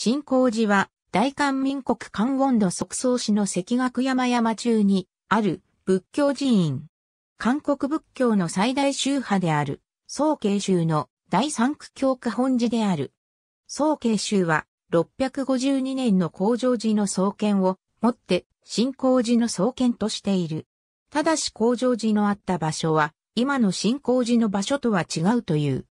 新興寺は、大韓民国観温度即創市の赤学山山中にある仏教寺院。韓国仏教の最大宗派である、宗慶宗の第三区教区本寺である。宗慶宗は、652年の工場寺の創建をもって、新興寺の創建としている。ただし工場寺のあった場所は、今の新興寺の場所とは違うという。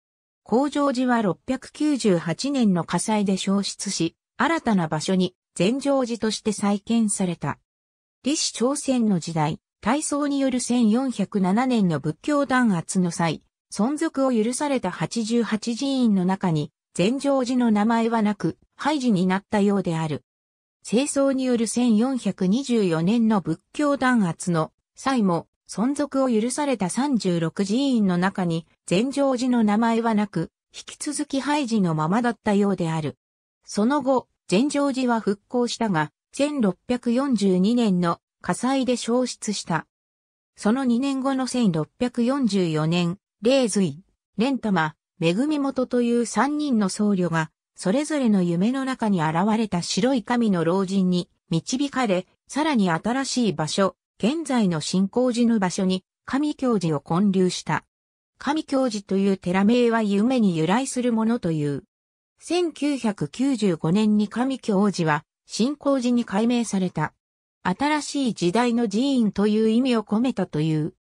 工場寺は698年の火災で消失し、新たな場所に禅城寺として再建された。李氏朝鮮の時代、大宋による1407年の仏教弾圧の際、存続を許された88寺院の中に、禅城寺の名前はなく、廃寺になったようである。清掃による1424年の仏教弾圧の際も、存続を許された36寺院の中に、禅城寺の名前はなく、引き続き廃寺のままだったようである。その後、禅城寺は復興したが、1642年の火災で消失した。その2年後の1644年、霊髄、蓮玉、恵元という3人の僧侶が、それぞれの夢の中に現れた白い神の老人に導かれ、さらに新しい場所、現在の新興寺の場所に神教寺を建立した。神教寺という寺名は夢に由来するものという。1995年に神教寺は新興寺に改名された。新しい時代の寺院という意味を込めたという。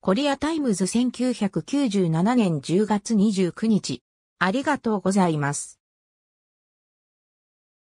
コリアタイムズ1997年10月29日。ありがとうございます。